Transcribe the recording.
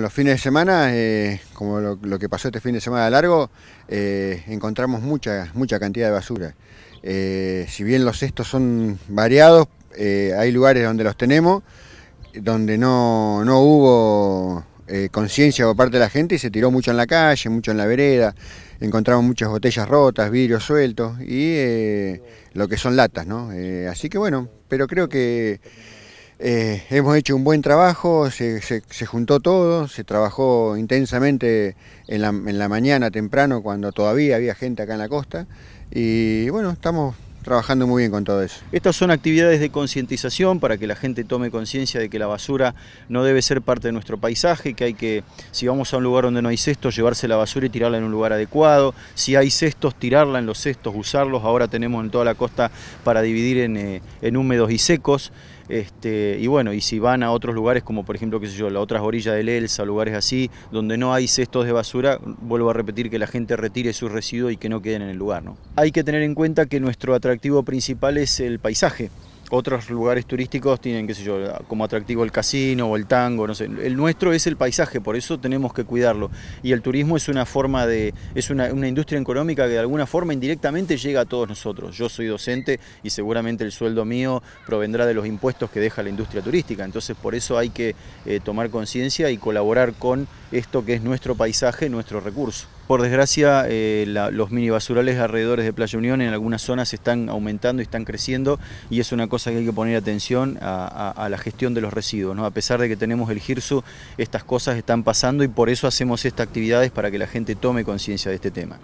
Los fines de semana, eh, como lo, que pasó este fin de semana largo, eh, encontramos mucha, mucha cantidad de basura. Eh, si bien los cestos son variados, hay lugares donde los tenemos, donde no, hubo conciencia por parte de la gente y se tiró mucho en la calle, mucho en la vereda. Encontramos muchas botellas rotas, vidrios sueltos y lo que son latas, ¿no? así que bueno, pero creo que eh, hemos hecho un buen trabajo, se, juntó todo, se trabajó intensamente en la mañana temprano cuando todavía había gente acá en la costa y bueno, estamos trabajando muy bien con todo eso. Estas son actividades de concientización para que la gente tome conciencia de que la basura no debe ser parte de nuestro paisaje, que hay que, si vamos a un lugar donde no hay cestos, llevarse la basura y tirarla en un lugar adecuado, si hay cestos, tirarla en los cestos, usarlos, ahora tenemos en toda la costa para dividir en, eh, húmedos y secos, este, y bueno, y si van a otros lugares como por ejemplo, qué sé yo, las otras orillas del Elsa, lugares así, donde no hay cestos de basura, vuelvo a repetir que la gente retire sus residuos y que no queden en el lugar. ¿no? Hay que tener en cuenta que nuestro atractivo el atractivo principal es el paisaje. Otros lugares turísticos tienen, qué sé yo, como atractivo el casino o el tango, no sé. El nuestro es el paisaje, por eso tenemos que cuidarlo. Y el turismo es una forma de, es una, industria económica que de alguna forma indirectamente llega a todos nosotros. Yo soy docente y seguramente el sueldo mío provendrá de los impuestos que deja la industria turística. Entonces por eso hay que eh, tomar conciencia y colaborar con esto que es nuestro paisaje, nuestro recurso. Por desgracia, eh, los mini basurales alrededor de Playa Unión en algunas zonas están aumentando y están creciendo y es una cosa que hay que poner atención a, la gestión de los residuos. ¿no? A pesar de que tenemos el GIRSU, estas cosas están pasando y por eso hacemos estas actividades para que la gente tome conciencia de este tema.